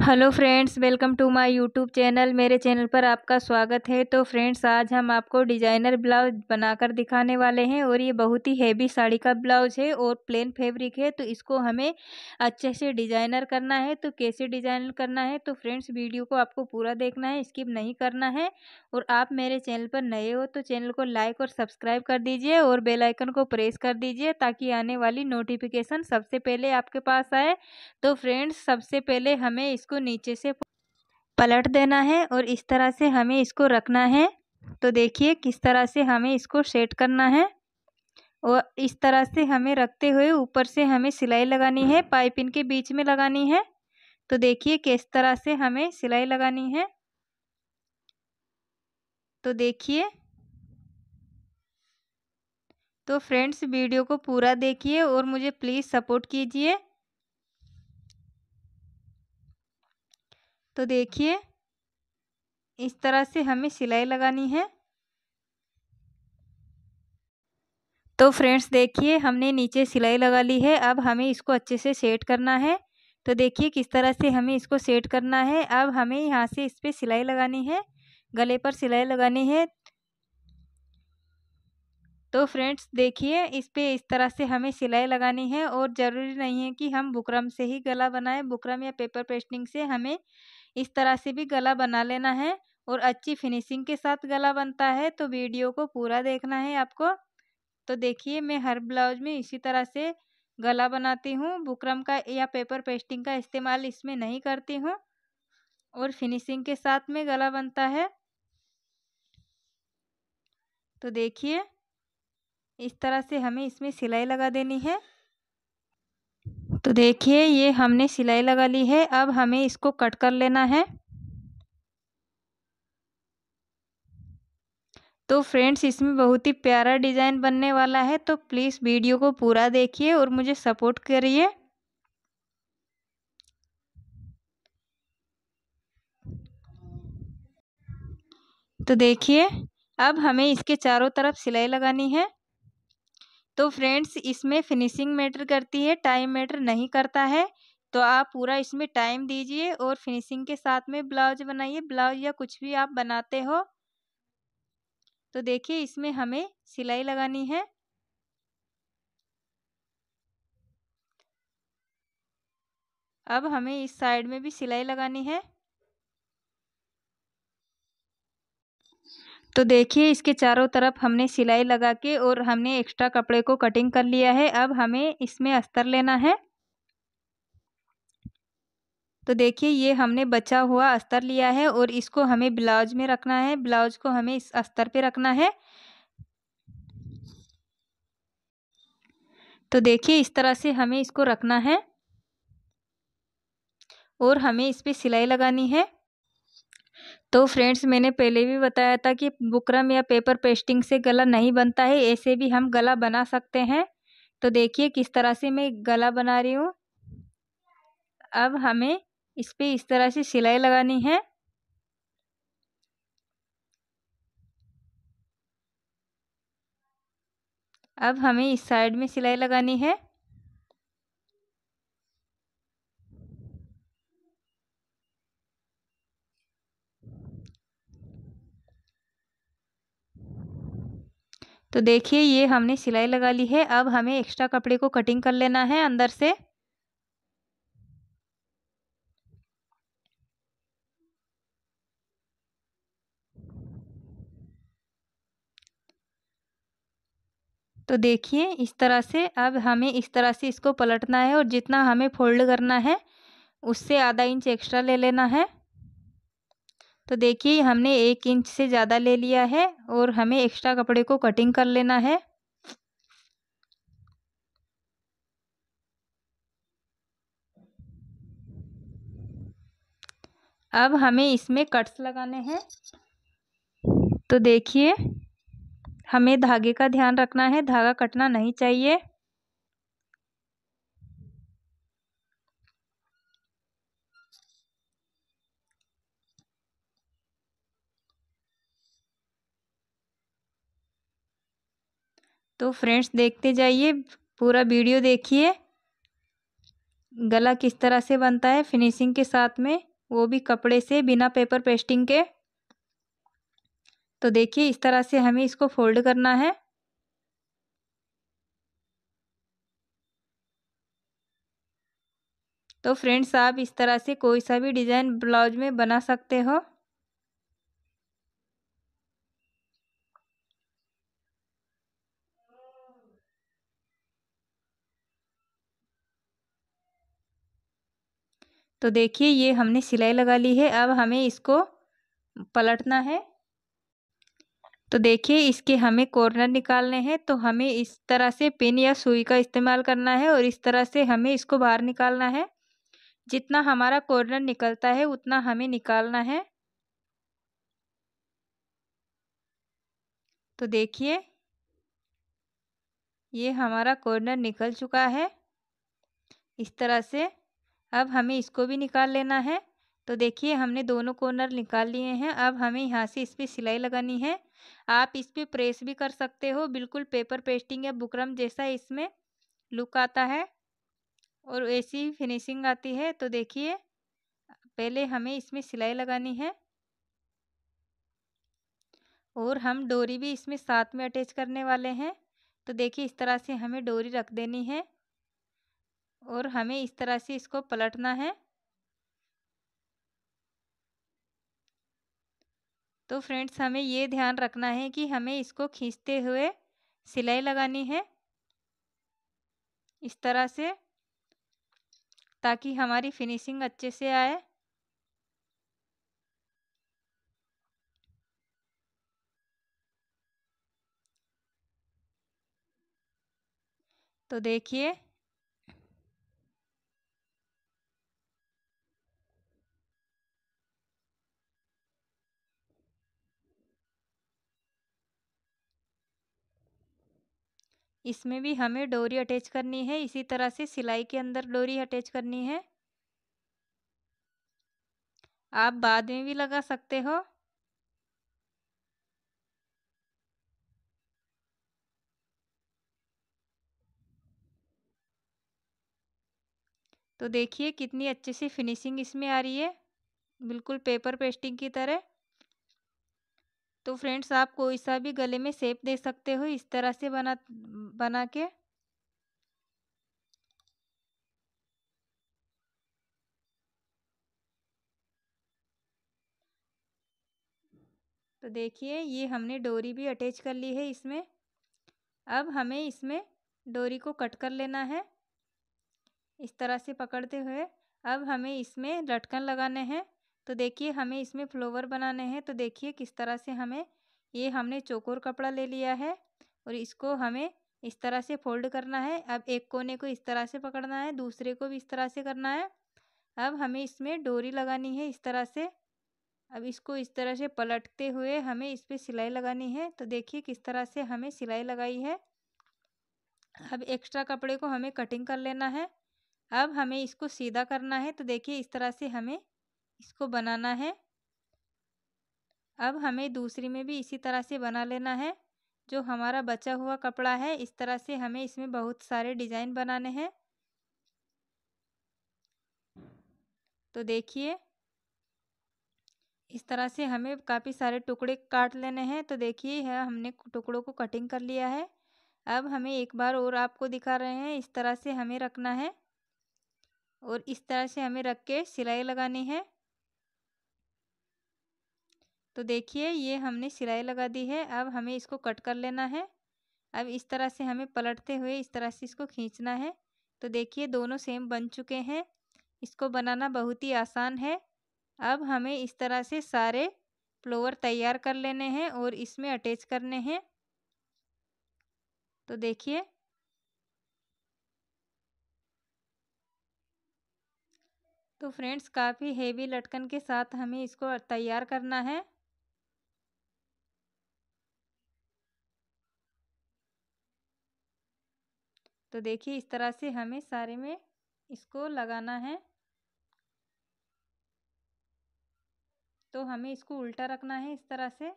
hello friends welcome to my YouTube channel मेरे channel पर आपका स्वागत है तो फ्रेंड्स आज हम आपको डिजाइनर ब्लाउज बनाकर दिखाने वाले हैं और ये बहुत ही हैवी साड़ी का ब्लाउज है और प्लेन फैब्रिक है तो इसको हमें अच्छे से डिजाइनर करना है तो कैसे डिजाइनर करना है तो फ्रेंड्स वीडियो को आपको पूरा देखना है स्किप नहीं करना है और आप मेरे चैनल पर नए हो तो चैनल को लाइक और सब्सक्राइब कर दीजिए और बेलाइकन को प्रेस कर दीजिए ताकि आने वाली नोटिफिकेशन सबसे पहले आपके पास आए तो फ्रेंड्स सबसे पहले हमें इसको इसको नीचे से पलट देना है और इस तरह से हमें इसको रखना है तो देखिए किस तरह से हमें इसको सेट करना है और इस तरह से हमें रखते हुए ऊपर से हमें सिलाई लगानी है पाइपिन के बीच में लगानी है तो देखिए किस तरह से हमें सिलाई लगानी है तो देखिए तो फ्रेंड्स वीडियो को पूरा देखिए और मुझे प्लीज़ सपोर्ट कीजिए तो देखिए इस तरह से हमें सिलाई लगानी है तो फ्रेंड्स देखिए हमने नीचे सिलाई लगा ली है अब हमें इसको अच्छे से सेट करना है तो देखिए किस तरह से हमें इसको सेट करना है अब हमें यहाँ से इस पर सिलाई लगानी है गले पर सिलाई लगानी है तो फ्रेंड्स देखिए इस पर इस तरह से हमें सिलाई लगानी है और ज़रूरी नहीं है कि हम बुकरम से ही गला बनाएं बुकरम या पेपर पेस्टिंग से हमें इस तरह से भी गला बना लेना है और अच्छी फिनिशिंग के साथ गला बनता है तो वीडियो को पूरा देखना है आपको तो देखिए मैं हर ब्लाउज में इसी तरह से गला बनाती हूँ बुकरम का या पेपर पेस्टिंग का इस्तेमाल इसमें नहीं करती हूँ और फिनिशिंग के साथ में गला बनता है तो देखिए इस तरह से हमें इसमें सिलाई लगा देनी है तो देखिए ये हमने सिलाई लगा ली है अब हमें इसको कट कर लेना है तो फ्रेंड्स इसमें बहुत ही प्यारा डिज़ाइन बनने वाला है तो प्लीज़ वीडियो को पूरा देखिए और मुझे सपोर्ट करिए तो देखिए अब हमें इसके चारों तरफ सिलाई लगानी है तो फ्रेंड्स इसमें फिनिशिंग मैटर करती है टाइम मैटर नहीं करता है तो आप पूरा इसमें टाइम दीजिए और फिनिशिंग के साथ में ब्लाउज बनाइए ब्लाउज या कुछ भी आप बनाते हो तो देखिए इसमें हमें सिलाई लगानी है अब हमें इस साइड में भी सिलाई लगानी है तो देखिए इसके चारों तरफ हमने सिलाई लगा के और हमने एक्स्ट्रा कपड़े को कटिंग कर लिया है अब हमें इसमें अस्तर लेना है तो देखिए ये हमने बचा हुआ अस्तर लिया है और इसको हमें ब्लाउज में रखना है ब्लाउज को हमें इस अस्तर पे रखना है तो देखिए इस तरह से हमें इसको रखना है और हमें इस पर सिलाई लगानी है तो फ्रेंड्स मैंने पहले भी बताया था कि बुकरम या पेपर पेस्टिंग से गला नहीं बनता है ऐसे भी हम गला बना सकते हैं तो देखिए किस तरह से मैं गला बना रही हूँ अब हमें इस पर इस तरह से सिलाई लगानी है अब हमें इस साइड में सिलाई लगानी है तो देखिए ये हमने सिलाई लगा ली है अब हमें एक्स्ट्रा कपड़े को कटिंग कर लेना है अंदर से तो देखिए इस तरह से अब हमें इस तरह से इसको पलटना है और जितना हमें फोल्ड करना है उससे आधा इंच एक्स्ट्रा ले लेना है तो देखिए हमने एक इंच से ज़्यादा ले लिया है और हमें एक्स्ट्रा कपड़े को कटिंग कर लेना है अब हमें इसमें कट्स लगाने हैं तो देखिए हमें धागे का ध्यान रखना है धागा कटना नहीं चाहिए तो फ्रेंड्स देखते जाइए पूरा वीडियो देखिए गला किस तरह से बनता है फिनिशिंग के साथ में वो भी कपड़े से बिना पेपर पेस्टिंग के तो देखिए इस तरह से हमें इसको फोल्ड करना है तो फ्रेंड्स आप इस तरह से कोई सा भी डिज़ाइन ब्लाउज में बना सकते हो तो देखिए ये हमने सिलाई लगा ली है अब हमें इसको पलटना है तो देखिए इसके हमें कॉर्नर निकालने हैं तो हमें इस तरह से पिन या सुई का इस्तेमाल करना है और इस तरह से हमें इसको बाहर निकालना है जितना हमारा कॉर्नर निकलता है उतना हमें निकालना है तो देखिए ये हमारा कॉर्नर निकल चुका है इस तरह से अब हमें इसको भी निकाल लेना है तो देखिए हमने दोनों कॉर्नर निकाल लिए हैं अब हमें यहाँ से इस पर सिलाई लगानी है आप इस पर प्रेस भी कर सकते हो बिल्कुल पेपर पेस्टिंग या बुकरम जैसा इसमें लुक आता है और ऐसी फिनिशिंग आती है तो देखिए पहले हमें इसमें सिलाई लगानी है और हम डोरी भी इसमें साथ में अटैच करने वाले हैं तो देखिए इस तरह से हमें डोरी रख देनी है और हमें इस तरह से इसको पलटना है तो फ्रेंड्स हमें ये ध्यान रखना है कि हमें इसको खींचते हुए सिलाई लगानी है इस तरह से ताकि हमारी फिनिशिंग अच्छे से आए तो देखिए इसमें भी हमें डोरी अटैच करनी है इसी तरह से सिलाई के अंदर डोरी अटैच करनी है आप बाद में भी लगा सकते हो तो देखिए कितनी अच्छे से फिनिशिंग इसमें आ रही है बिल्कुल पेपर पेस्टिंग की तरह तो फ्रेंड्स आप कोई सा भी गले में सेप दे सकते हो इस तरह से बना बना के तो देखिए ये हमने डोरी भी अटैच कर ली है इसमें अब हमें इसमें डोरी को कट कर लेना है इस तरह से पकड़ते हुए अब हमें इसमें लटकन लगाने हैं तो देखिए हमें इसमें फ्लोवर बनाने हैं तो देखिए किस तरह से हमें ये हमने चोकोर कपड़ा ले लिया है और इसको हमें इस तरह से फोल्ड करना है अब एक कोने को इस तरह से पकड़ना है दूसरे को भी इस तरह से करना है अब हमें इसमें डोरी लगानी है इस तरह से अब इसको इस तरह से पलटते हुए हमें इस पर सिलाई लगानी है तो देखिए किस तरह से हमें सिलाई लगाई है अब एक्स्ट्रा कपड़े को हमें कटिंग कर लेना है अब हमें इसको सीधा करना है तो देखिए इस तरह से हमें इसको बनाना है अब हमें दूसरी में भी इसी तरह से बना लेना है जो हमारा बचा हुआ कपड़ा है इस तरह से हमें इसमें बहुत सारे डिज़ाइन बनाने हैं तो देखिए इस तरह से हमें काफ़ी सारे टुकड़े काट लेने हैं तो देखिए है हमने टुकड़ों को कटिंग कर लिया है अब हमें एक बार और आपको दिखा रहे हैं इस तरह से हमें रखना है और इस तरह से हमें रख के सिलाई लगानी है तो देखिए ये हमने सिलाई लगा दी है अब हमें इसको कट कर लेना है अब इस तरह से हमें पलटते हुए इस तरह से इसको खींचना है तो देखिए दोनों सेम बन चुके हैं इसको बनाना बहुत ही आसान है अब हमें इस तरह से सारे फ्लोवर तैयार कर लेने हैं और इसमें अटैच करने हैं तो देखिए तो फ्रेंड्स काफ़ी हेवी लटकन के साथ हमें इसको तैयार करना है तो देखिए इस तरह से हमें सारे में इसको लगाना है तो हमें इसको उल्टा रखना है इस तरह से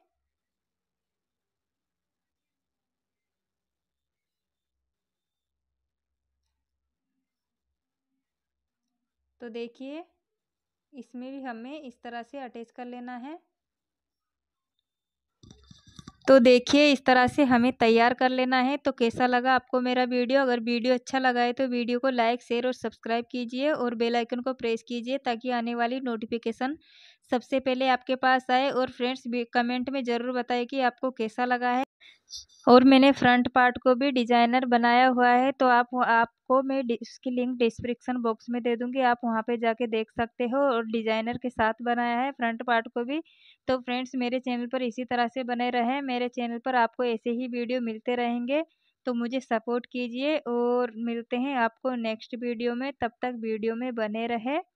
तो देखिए इसमें भी हमें इस तरह से अटैच कर लेना है तो देखिए इस तरह से हमें तैयार कर लेना है तो कैसा लगा आपको मेरा वीडियो अगर वीडियो अच्छा लगा है तो वीडियो को लाइक शेयर और सब्सक्राइब कीजिए और बेल आइकन को प्रेस कीजिए ताकि आने वाली नोटिफिकेशन सबसे पहले आपके पास आए और फ्रेंड्स कमेंट में ज़रूर बताएं कि आपको कैसा लगा है और मैंने फ्रंट पार्ट को भी डिजाइनर बनाया हुआ है तो आप आपको मैं इसकी लिंक डिस्क्रिप्शन बॉक्स में दे दूंगी आप वहां पे जाके देख सकते हो और डिजाइनर के साथ बनाया है फ्रंट पार्ट को भी तो फ्रेंड्स मेरे चैनल पर इसी तरह से बने रहें मेरे चैनल पर आपको ऐसे ही वीडियो मिलते रहेंगे तो मुझे सपोर्ट कीजिए और मिलते हैं आपको नेक्स्ट वीडियो में तब तक वीडियो में बने रहे